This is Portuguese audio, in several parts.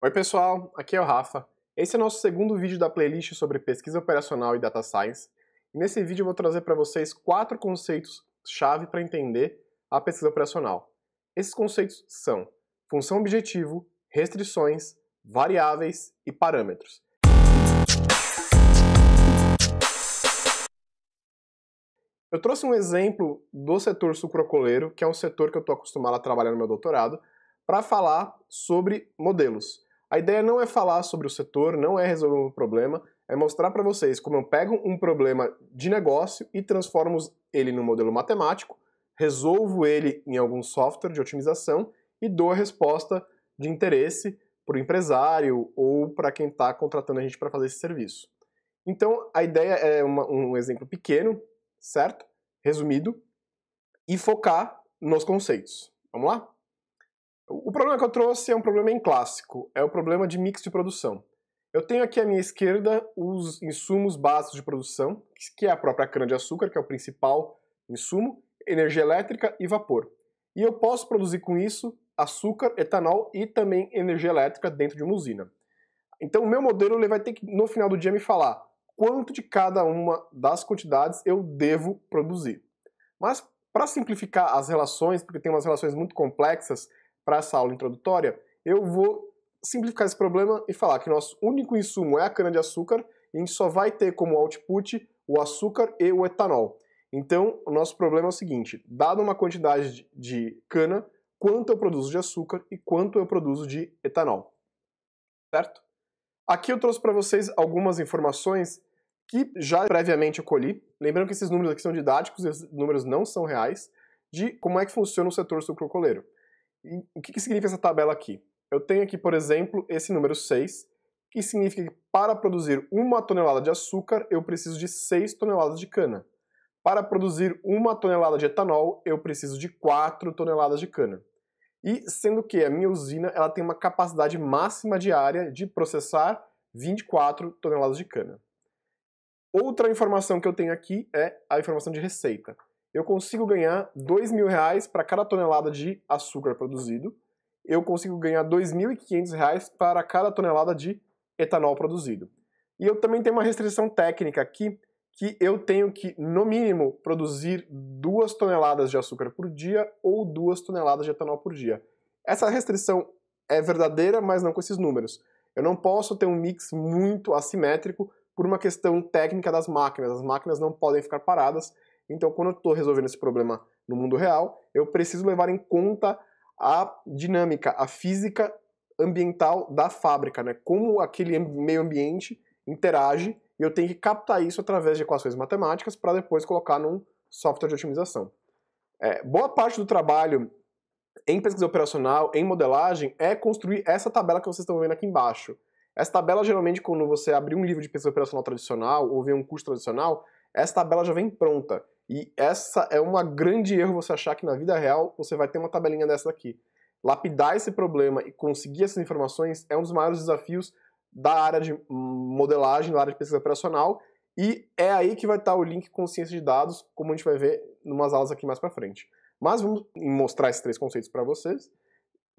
Oi pessoal, aqui é o Rafa. Esse é o nosso segundo vídeo da playlist sobre pesquisa operacional e data science. nesse vídeo eu vou trazer para vocês quatro conceitos chave para entender a pesquisa operacional. Esses conceitos são função objetivo, restrições, variáveis e parâmetros. Eu trouxe um exemplo do setor sucrocoleiro, que é um setor que eu estou acostumado a trabalhar no meu doutorado, para falar sobre modelos. A ideia não é falar sobre o setor, não é resolver um problema, é mostrar para vocês como eu pego um problema de negócio e transformo ele num modelo matemático, resolvo ele em algum software de otimização e dou a resposta de interesse para o empresário ou para quem está contratando a gente para fazer esse serviço. Então, a ideia é uma, um exemplo pequeno, certo? Resumido, e focar nos conceitos. Vamos lá? O problema que eu trouxe é um problema em clássico, é o problema de mix de produção. Eu tenho aqui à minha esquerda os insumos básicos de produção, que é a própria cana-de-açúcar, que é o principal insumo, energia elétrica e vapor. E eu posso produzir com isso açúcar, etanol e também energia elétrica dentro de uma usina. Então o meu modelo ele vai ter que, no final do dia, me falar quanto de cada uma das quantidades eu devo produzir. Mas para simplificar as relações, porque tem umas relações muito complexas, para essa aula introdutória, eu vou simplificar esse problema e falar que nosso único insumo é a cana-de-açúcar e a gente só vai ter como output o açúcar e o etanol. Então, o nosso problema é o seguinte, dada uma quantidade de cana, quanto eu produzo de açúcar e quanto eu produzo de etanol, certo? Aqui eu trouxe para vocês algumas informações que já previamente eu colhi, lembrando que esses números aqui são didáticos, esses números não são reais, de como é que funciona o setor sucrocoleiro o que, que significa essa tabela aqui? Eu tenho aqui, por exemplo, esse número 6, que significa que para produzir uma tonelada de açúcar, eu preciso de 6 toneladas de cana. Para produzir uma tonelada de etanol, eu preciso de 4 toneladas de cana. E sendo que a minha usina ela tem uma capacidade máxima diária de processar 24 toneladas de cana. Outra informação que eu tenho aqui é a informação de receita eu consigo ganhar dois mil reais para cada tonelada de açúcar produzido, eu consigo ganhar dois mil e quinhentos reais para cada tonelada de etanol produzido. E eu também tenho uma restrição técnica aqui, que eu tenho que, no mínimo, produzir duas toneladas de açúcar por dia ou duas toneladas de etanol por dia. Essa restrição é verdadeira, mas não com esses números. Eu não posso ter um mix muito assimétrico por uma questão técnica das máquinas. As máquinas não podem ficar paradas então, quando eu estou resolvendo esse problema no mundo real, eu preciso levar em conta a dinâmica, a física ambiental da fábrica, né? Como aquele meio ambiente interage e eu tenho que captar isso através de equações matemáticas para depois colocar num software de otimização. É, boa parte do trabalho em pesquisa operacional, em modelagem, é construir essa tabela que vocês estão vendo aqui embaixo. Essa tabela, geralmente, quando você abrir um livro de pesquisa operacional tradicional ou ver um curso tradicional, essa tabela já vem pronta. E essa é uma grande erro você achar que na vida real você vai ter uma tabelinha dessa aqui. Lapidar esse problema e conseguir essas informações é um dos maiores desafios da área de modelagem, da área de pesquisa operacional, e é aí que vai estar o link com ciência de dados, como a gente vai ver em umas aulas aqui mais para frente. Mas vamos mostrar esses três conceitos para vocês.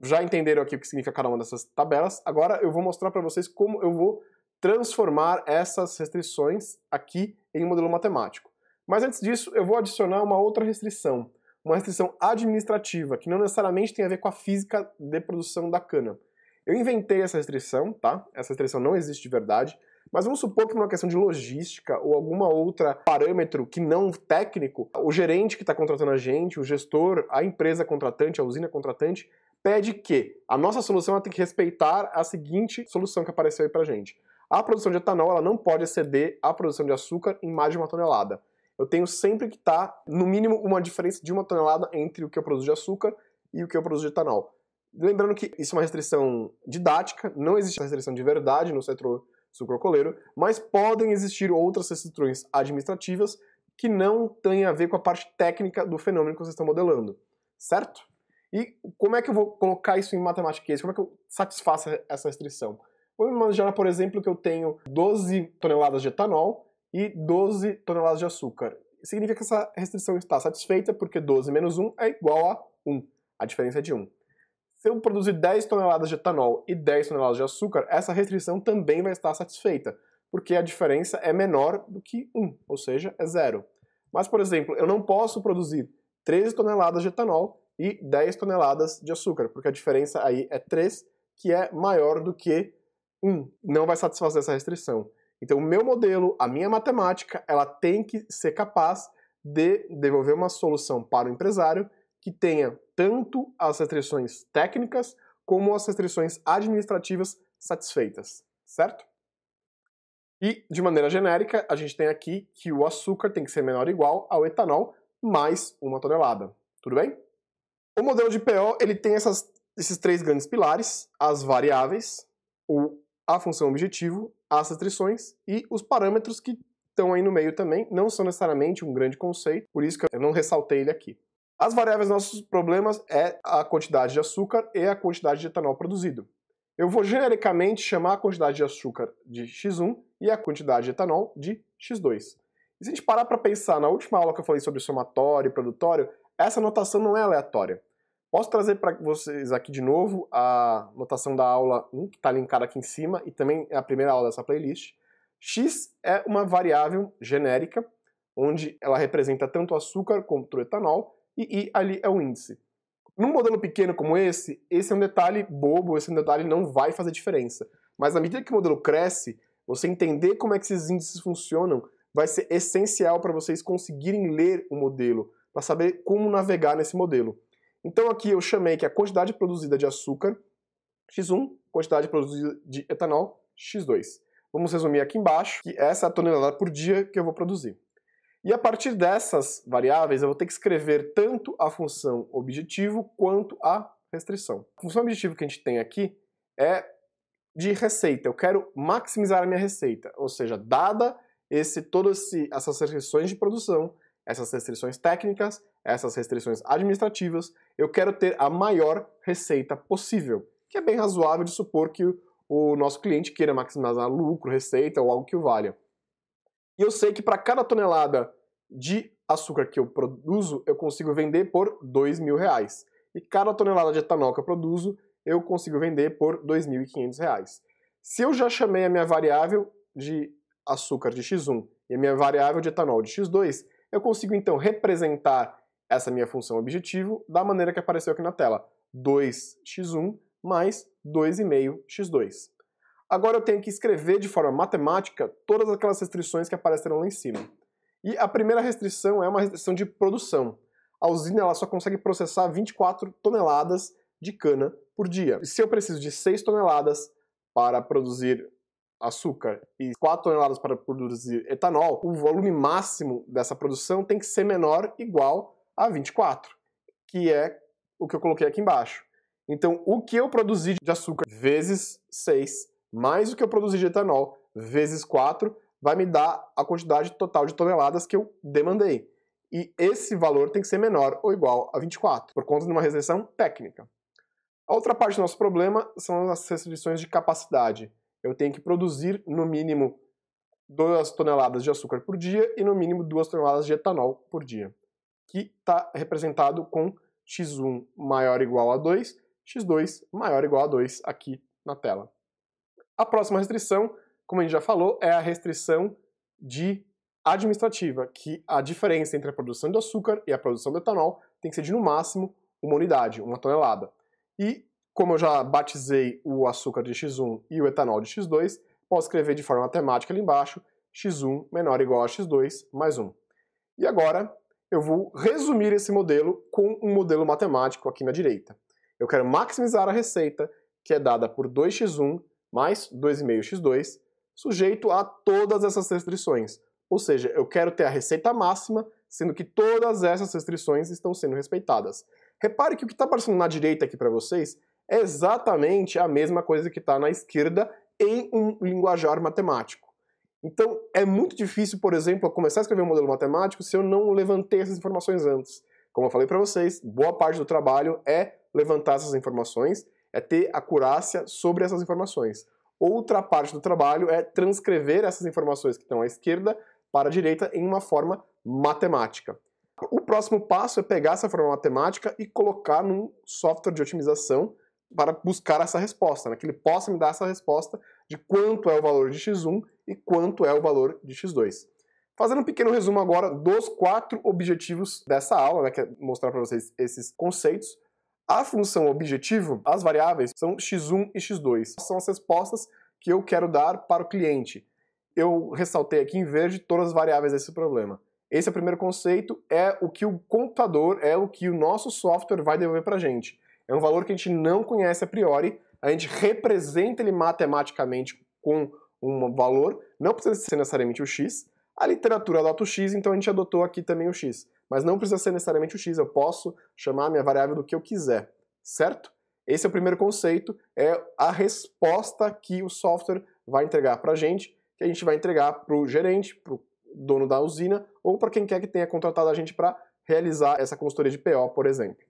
Já entenderam aqui o que significa cada uma dessas tabelas. Agora eu vou mostrar para vocês como eu vou transformar essas restrições aqui em um modelo matemático. Mas antes disso, eu vou adicionar uma outra restrição, uma restrição administrativa, que não necessariamente tem a ver com a física de produção da cana. Eu inventei essa restrição, tá? Essa restrição não existe de verdade, mas vamos supor que por uma questão de logística ou alguma outra parâmetro que não técnico, o gerente que está contratando a gente, o gestor, a empresa contratante, a usina contratante, pede que a nossa solução tem que respeitar a seguinte solução que apareceu aí para gente. A produção de etanol ela não pode exceder a produção de açúcar em mais de uma tonelada eu tenho sempre que estar, tá, no mínimo, uma diferença de uma tonelada entre o que eu produzo de açúcar e o que eu produzo de etanol. Lembrando que isso é uma restrição didática, não existe restrição de verdade no setor sucrocoleiro, mas podem existir outras restrições administrativas que não têm a ver com a parte técnica do fenômeno que vocês estão modelando, certo? E como é que eu vou colocar isso em matemática? Como é que eu satisfaço essa restrição? Vamos imaginar, por exemplo, que eu tenho 12 toneladas de etanol e 12 toneladas de açúcar. Significa que essa restrição está satisfeita porque 12 menos 1 é igual a 1. A diferença é de 1. Se eu produzir 10 toneladas de etanol e 10 toneladas de açúcar, essa restrição também vai estar satisfeita, porque a diferença é menor do que 1, ou seja, é zero. Mas, por exemplo, eu não posso produzir 13 toneladas de etanol e 10 toneladas de açúcar, porque a diferença aí é 3, que é maior do que 1. Não vai satisfazer essa restrição. Então, o meu modelo, a minha matemática, ela tem que ser capaz de devolver uma solução para o empresário que tenha tanto as restrições técnicas como as restrições administrativas satisfeitas, certo? E, de maneira genérica, a gente tem aqui que o açúcar tem que ser menor ou igual ao etanol mais uma tonelada, tudo bem? O modelo de PO ele tem essas, esses três grandes pilares, as variáveis, o a função objetivo, as restrições e os parâmetros que estão aí no meio também, não são necessariamente um grande conceito, por isso que eu não ressaltei ele aqui. As variáveis dos nossos problemas é a quantidade de açúcar e a quantidade de etanol produzido. Eu vou genericamente chamar a quantidade de açúcar de x1 e a quantidade de etanol de x2. E se a gente parar para pensar na última aula que eu falei sobre somatório e produtório, essa notação não é aleatória. Posso trazer para vocês aqui de novo a notação da aula 1, que está linkada aqui em cima, e também é a primeira aula dessa playlist. X é uma variável genérica, onde ela representa tanto o açúcar quanto o etanol, e I ali é o índice. Num modelo pequeno como esse, esse é um detalhe bobo, esse é detalhe não vai fazer diferença. Mas à medida que o modelo cresce, você entender como é que esses índices funcionam vai ser essencial para vocês conseguirem ler o modelo, para saber como navegar nesse modelo. Então aqui eu chamei que a é quantidade produzida de açúcar, x1, quantidade produzida de etanol, x2. Vamos resumir aqui embaixo, que essa é a tonelada por dia que eu vou produzir. E a partir dessas variáveis, eu vou ter que escrever tanto a função objetivo quanto a restrição. A função objetivo que a gente tem aqui é de receita. Eu quero maximizar a minha receita, ou seja, dada esse, todas essas restrições de produção, essas restrições técnicas, essas restrições administrativas, eu quero ter a maior receita possível, que é bem razoável de supor que o nosso cliente queira maximizar lucro, receita ou algo que o valha. E eu sei que para cada tonelada de açúcar que eu produzo, eu consigo vender por dois mil reais. E cada tonelada de etanol que eu produzo, eu consigo vender por dois mil e quinhentos reais. Se eu já chamei a minha variável de açúcar de x1 e a minha variável de etanol de x2, eu consigo então representar essa minha função objetivo da maneira que apareceu aqui na tela, 2x1 mais 2,5x2. Agora eu tenho que escrever de forma matemática todas aquelas restrições que apareceram lá em cima. E a primeira restrição é uma restrição de produção. A usina ela só consegue processar 24 toneladas de cana por dia. E se eu preciso de 6 toneladas para produzir açúcar e 4 toneladas para produzir etanol, o volume máximo dessa produção tem que ser menor igual a 24, que é o que eu coloquei aqui embaixo. Então, o que eu produzi de açúcar vezes 6, mais o que eu produzi de etanol vezes 4, vai me dar a quantidade total de toneladas que eu demandei. E esse valor tem que ser menor ou igual a 24, por conta de uma restrição técnica. A outra parte do nosso problema são as restrições de capacidade. Eu tenho que produzir no mínimo 2 toneladas de açúcar por dia e no mínimo 2 toneladas de etanol por dia, que está representado com x1 maior ou igual a 2, x2 maior ou igual a 2 aqui na tela. A próxima restrição, como a gente já falou, é a restrição de administrativa, que a diferença entre a produção do açúcar e a produção do etanol tem que ser de no máximo uma unidade, uma tonelada. E como eu já batizei o açúcar de X1 e o etanol de X2, posso escrever de forma matemática ali embaixo, X1 menor ou igual a X2 mais 1. E agora eu vou resumir esse modelo com um modelo matemático aqui na direita. Eu quero maximizar a receita, que é dada por 2x1 mais 2,5x2, sujeito a todas essas restrições. Ou seja, eu quero ter a receita máxima, sendo que todas essas restrições estão sendo respeitadas. Repare que o que está aparecendo na direita aqui para vocês é exatamente a mesma coisa que está na esquerda em um linguajar matemático. Então, é muito difícil, por exemplo, começar a escrever um modelo matemático se eu não levantei essas informações antes. Como eu falei para vocês, boa parte do trabalho é levantar essas informações, é ter acurácia sobre essas informações. Outra parte do trabalho é transcrever essas informações que estão à esquerda para a direita em uma forma matemática. O próximo passo é pegar essa forma matemática e colocar num software de otimização para buscar essa resposta, né? que ele possa me dar essa resposta de quanto é o valor de x1 e quanto é o valor de x2. Fazendo um pequeno resumo agora dos quatro objetivos dessa aula, né, que é mostrar para vocês esses conceitos. A função objetivo, as variáveis são x1 e x2. São as respostas que eu quero dar para o cliente. Eu ressaltei aqui em verde todas as variáveis desse problema. Esse é o primeiro conceito, é o que o computador, é o que o nosso software vai devolver para a gente. É um valor que a gente não conhece a priori, a gente representa ele matematicamente com um valor, não precisa ser necessariamente o x. A literatura adota o x, então a gente adotou aqui também o x. Mas não precisa ser necessariamente o x, eu posso chamar a minha variável do que eu quiser, certo? Esse é o primeiro conceito, é a resposta que o software vai entregar para a gente, que a gente vai entregar para o gerente, para o dono da usina ou para quem quer que tenha contratado a gente para realizar essa consultoria de PO, por exemplo.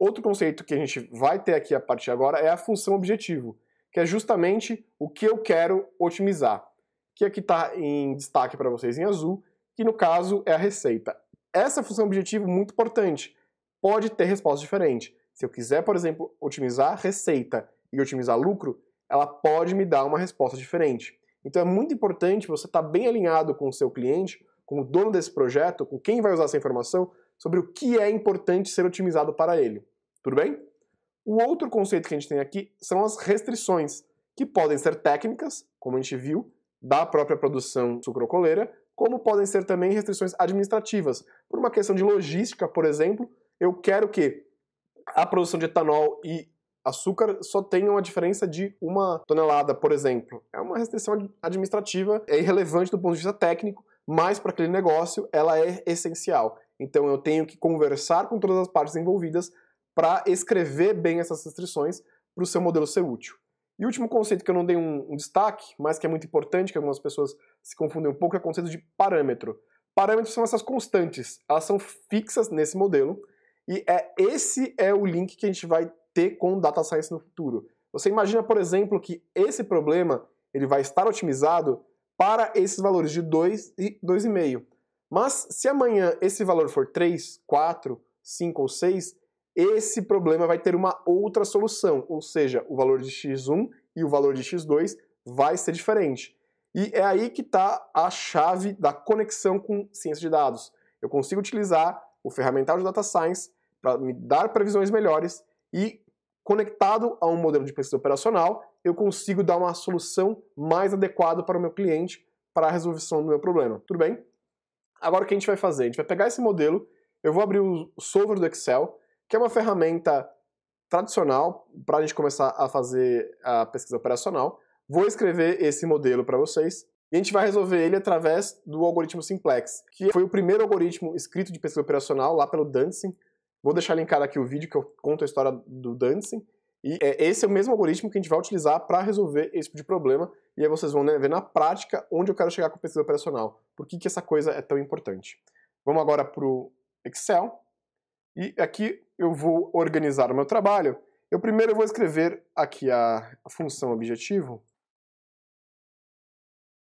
Outro conceito que a gente vai ter aqui a partir de agora é a função objetivo, que é justamente o que eu quero otimizar, que aqui está em destaque para vocês em azul, que no caso é a receita. Essa função objetivo é muito importante, pode ter resposta diferente. Se eu quiser, por exemplo, otimizar receita e otimizar lucro, ela pode me dar uma resposta diferente. Então é muito importante você estar tá bem alinhado com o seu cliente, com o dono desse projeto, com quem vai usar essa informação, sobre o que é importante ser otimizado para ele. Tudo bem? O outro conceito que a gente tem aqui são as restrições, que podem ser técnicas, como a gente viu, da própria produção sucrocoleira, como podem ser também restrições administrativas. Por uma questão de logística, por exemplo, eu quero que a produção de etanol e açúcar só tenham a diferença de uma tonelada, por exemplo. É uma restrição administrativa, é irrelevante do ponto de vista técnico, mas para aquele negócio ela é essencial. Então eu tenho que conversar com todas as partes envolvidas para escrever bem essas restrições para o seu modelo ser útil. E último conceito que eu não dei um, um, destaque, mas que é muito importante, que algumas pessoas se confundem um pouco, é o conceito de parâmetro. Parâmetros são essas constantes, elas são fixas nesse modelo, e é esse é o link que a gente vai ter com o data science no futuro. Você imagina, por exemplo, que esse problema ele vai estar otimizado para esses valores de 2 e 2,5. Mas se amanhã esse valor for 3, 4, 5 ou 6, esse problema vai ter uma outra solução, ou seja, o valor de x1 e o valor de x2 vai ser diferente. E é aí que está a chave da conexão com ciência de dados. Eu consigo utilizar o ferramental de Data Science para me dar previsões melhores e, conectado a um modelo de pesquisa operacional, eu consigo dar uma solução mais adequada para o meu cliente para a resolução do meu problema. Tudo bem? Agora o que a gente vai fazer? A gente vai pegar esse modelo, eu vou abrir o solver do Excel, que é uma ferramenta tradicional para a gente começar a fazer a pesquisa operacional. Vou escrever esse modelo para vocês e a gente vai resolver ele através do algoritmo Simplex, que foi o primeiro algoritmo escrito de pesquisa operacional lá pelo Dantzin. Vou deixar linkado aqui o vídeo que eu conto a história do Dantzin. E é, esse é o mesmo algoritmo que a gente vai utilizar para resolver esse tipo de problema. E aí vocês vão né, ver na prática onde eu quero chegar com pesquisa operacional. Por que, que essa coisa é tão importante. Vamos agora para o Excel. E aqui eu vou organizar o meu trabalho, eu primeiro vou escrever aqui a função objetivo.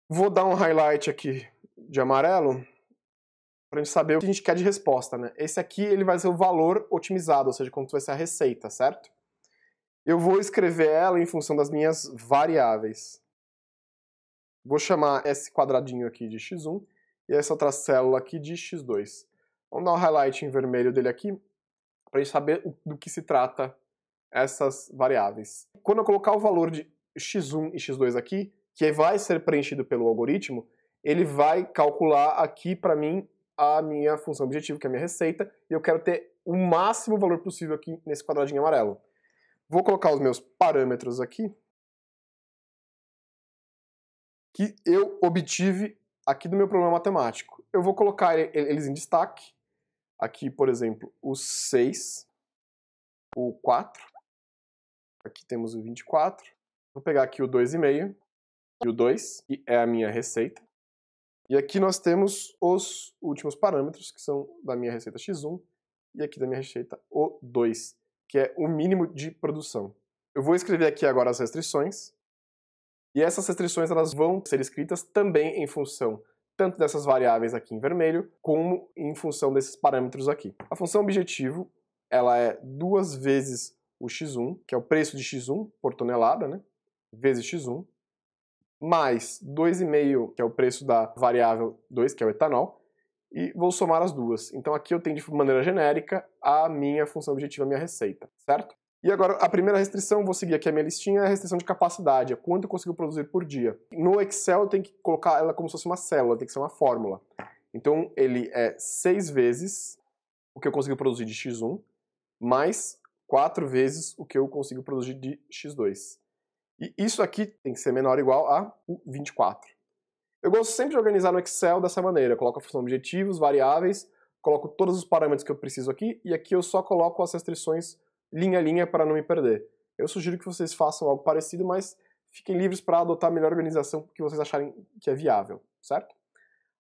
Vou dar um highlight aqui de amarelo para a gente saber o que a gente quer de resposta, né? Esse aqui ele vai ser o valor otimizado, ou seja, quanto vai ser a receita, certo? Eu vou escrever ela em função das minhas variáveis. Vou chamar esse quadradinho aqui de x1 e essa outra célula aqui de x2. Vamos dar um highlight em vermelho dele aqui para a gente saber do que se trata essas variáveis. Quando eu colocar o valor de x1 e x2 aqui, que vai ser preenchido pelo algoritmo, ele vai calcular aqui para mim a minha função objetivo, que é a minha receita, e eu quero ter o máximo valor possível aqui nesse quadradinho amarelo. Vou colocar os meus parâmetros aqui, que eu obtive aqui do meu problema matemático. Eu vou colocar eles em destaque, Aqui, por exemplo, o 6, o 4. Aqui temos o 24. Vou pegar aqui o 2,5 e o 2, que é a minha receita. E aqui nós temos os últimos parâmetros, que são da minha receita x1 e aqui da minha receita O2, que é o mínimo de produção. Eu vou escrever aqui agora as restrições. E essas restrições elas vão ser escritas também em função tanto dessas variáveis aqui em vermelho, como em função desses parâmetros aqui. A função objetivo, ela é duas vezes o x1, que é o preço de x1 por tonelada, né? vezes x1, mais 2,5, que é o preço da variável 2, que é o etanol, e vou somar as duas. Então aqui eu tenho de maneira genérica a minha função objetiva, a minha receita, certo? E agora, a primeira restrição, vou seguir aqui a minha listinha, é a restrição de capacidade, é quanto eu consigo produzir por dia. No Excel, eu tenho que colocar ela como se fosse uma célula, tem que ser uma fórmula. Então, ele é 6 vezes o que eu consigo produzir de x1, mais 4 vezes o que eu consigo produzir de x2. E isso aqui tem que ser menor ou igual a 24. Eu gosto sempre de organizar no Excel dessa maneira. Eu coloco a função objetivos, variáveis, coloco todos os parâmetros que eu preciso aqui, e aqui eu só coloco as restrições linha a linha para não me perder. Eu sugiro que vocês façam algo parecido, mas fiquem livres para adotar a melhor organização que vocês acharem que é viável, certo?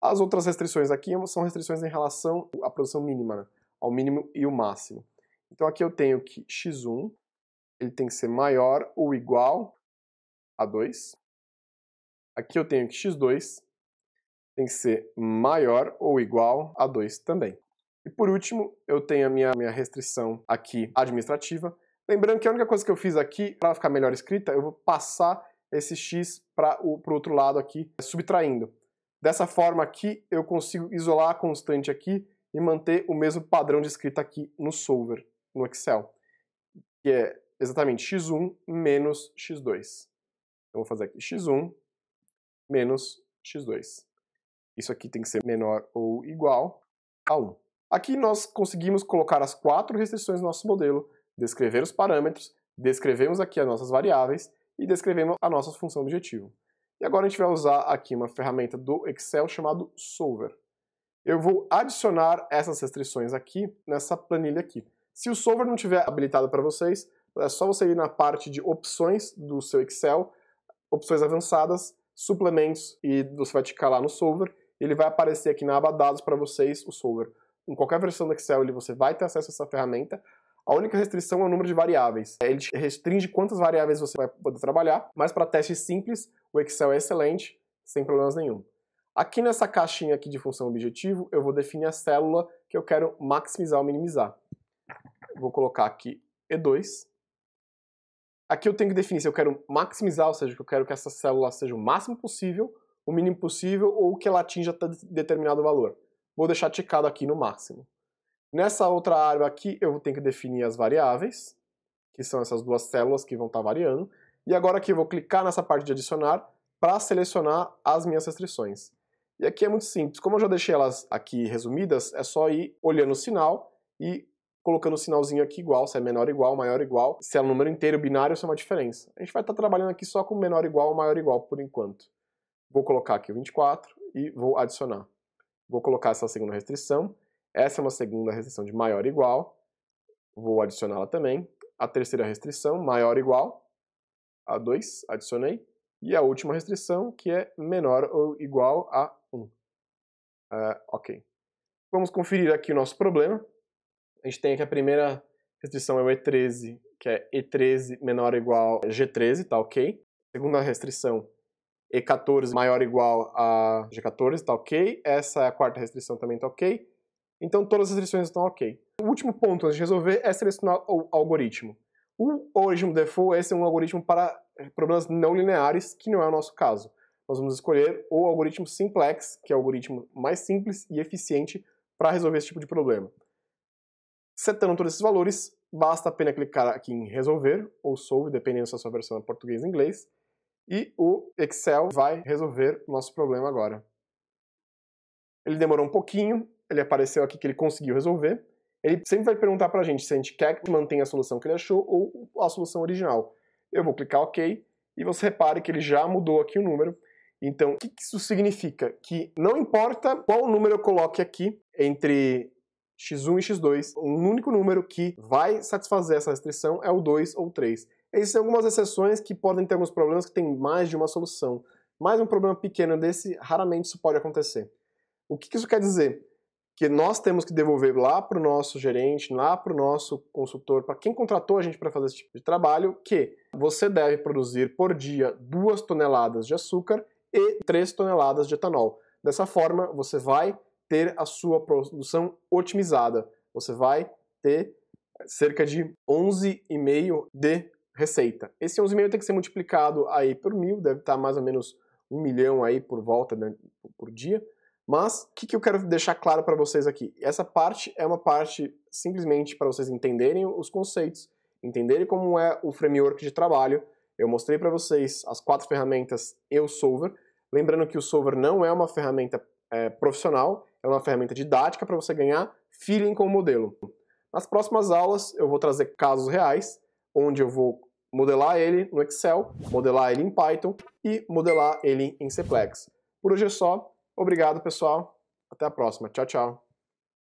As outras restrições aqui são restrições em relação à produção mínima, né? ao mínimo e o máximo. Então aqui eu tenho que x1 ele tem que ser maior ou igual a 2. Aqui eu tenho que x2 tem que ser maior ou igual a 2 também. E por último, eu tenho a minha, minha restrição aqui administrativa. Lembrando que a única coisa que eu fiz aqui, para ficar melhor escrita, eu vou passar esse x para o outro lado aqui, subtraindo. Dessa forma aqui, eu consigo isolar a constante aqui e manter o mesmo padrão de escrita aqui no solver, no Excel, que é exatamente x1 menos x2. Então, vou fazer aqui x1 menos x2. Isso aqui tem que ser menor ou igual a 1. Aqui nós conseguimos colocar as quatro restrições do nosso modelo, descrever os parâmetros, descrevemos aqui as nossas variáveis e descrevemos a nossa função objetivo. E agora a gente vai usar aqui uma ferramenta do Excel chamado Solver. Eu vou adicionar essas restrições aqui nessa planilha aqui. Se o Solver não tiver habilitado para vocês, é só você ir na parte de opções do seu Excel, opções avançadas, suplementos, e você vai clicar lá no Solver, ele vai aparecer aqui na aba dados para vocês, o Solver. Em qualquer versão do Excel ele, você vai ter acesso a essa ferramenta. A única restrição é o número de variáveis. Ele restringe quantas variáveis você vai poder trabalhar, mas para testes simples, o Excel é excelente, sem problemas nenhum. Aqui nessa caixinha aqui de função objetivo, eu vou definir a célula que eu quero maximizar ou minimizar. Vou colocar aqui E2. Aqui eu tenho que definir se eu quero maximizar, ou seja, que eu quero que essa célula seja o máximo possível, o mínimo possível ou que ela atinja determinado valor vou deixar ticado aqui no máximo. Nessa outra área aqui, eu tenho que definir as variáveis, que são essas duas células que vão estar tá variando, e agora aqui eu vou clicar nessa parte de adicionar para selecionar as minhas restrições. E aqui é muito simples, como eu já deixei elas aqui resumidas, é só ir olhando o sinal e colocando o sinalzinho aqui igual, se é menor igual, maior igual, se é um número inteiro binário, se é uma diferença. A gente vai estar tá trabalhando aqui só com menor igual, maior igual por enquanto. Vou colocar aqui o 24 e vou adicionar. Vou colocar essa segunda restrição. Essa é uma segunda restrição de maior ou igual. Vou adicioná-la também. A terceira restrição, maior ou igual a 2, adicionei. E a última restrição, que é menor ou igual a 1. Uh, é, ok. Vamos conferir aqui o nosso problema. A gente tem aqui a primeira restrição é o E13, que é E13 menor ou igual a G13, tá ok. A segunda restrição e14 maior ou igual a G14, tá ok. Essa é a quarta restrição também tá ok. Então todas as restrições estão ok. O último ponto antes de resolver é selecionar o algoritmo. O algoritmo default esse é um algoritmo para problemas não lineares, que não é o nosso caso. Nós vamos escolher o algoritmo simplex, que é o algoritmo mais simples e eficiente para resolver esse tipo de problema. Setando todos esses valores, basta apenas clicar aqui em resolver ou solve, dependendo se a sua versão é português ou inglês. E o Excel vai resolver o nosso problema agora. Ele demorou um pouquinho, ele apareceu aqui que ele conseguiu resolver. Ele sempre vai perguntar para a gente se a gente quer que mantenha a solução que ele achou ou a solução original. Eu vou clicar OK e você repare que ele já mudou aqui o número. Então, o que isso significa? Que não importa qual número eu coloque aqui entre x1 e x2, um único número que vai satisfazer essa restrição é o 2 ou 3. Existem algumas exceções que podem ter alguns problemas que têm mais de uma solução. Mas um problema pequeno desse, raramente isso pode acontecer. O que isso quer dizer? Que nós temos que devolver lá para o nosso gerente, lá para o nosso consultor, para quem contratou a gente para fazer esse tipo de trabalho, que você deve produzir por dia 2 toneladas de açúcar e 3 toneladas de etanol. Dessa forma, você vai ter a sua produção otimizada. Você vai ter cerca de 11,5 de receita. Esse 11,5 tem que ser multiplicado aí por mil, deve estar mais ou menos um milhão aí por volta né, por dia. Mas o que, que eu quero deixar claro para vocês aqui? Essa parte é uma parte simplesmente para vocês entenderem os conceitos, entenderem como é o framework de trabalho. Eu mostrei para vocês as quatro ferramentas e o Solver. Lembrando que o Solver não é uma ferramenta é, profissional, é uma ferramenta didática para você ganhar feeling com o modelo. Nas próximas aulas eu vou trazer casos reais, onde eu vou modelar ele no Excel, modelar ele em Python e modelar ele em Cplex. Por hoje é só. Obrigado, pessoal. Até a próxima. Tchau, tchau.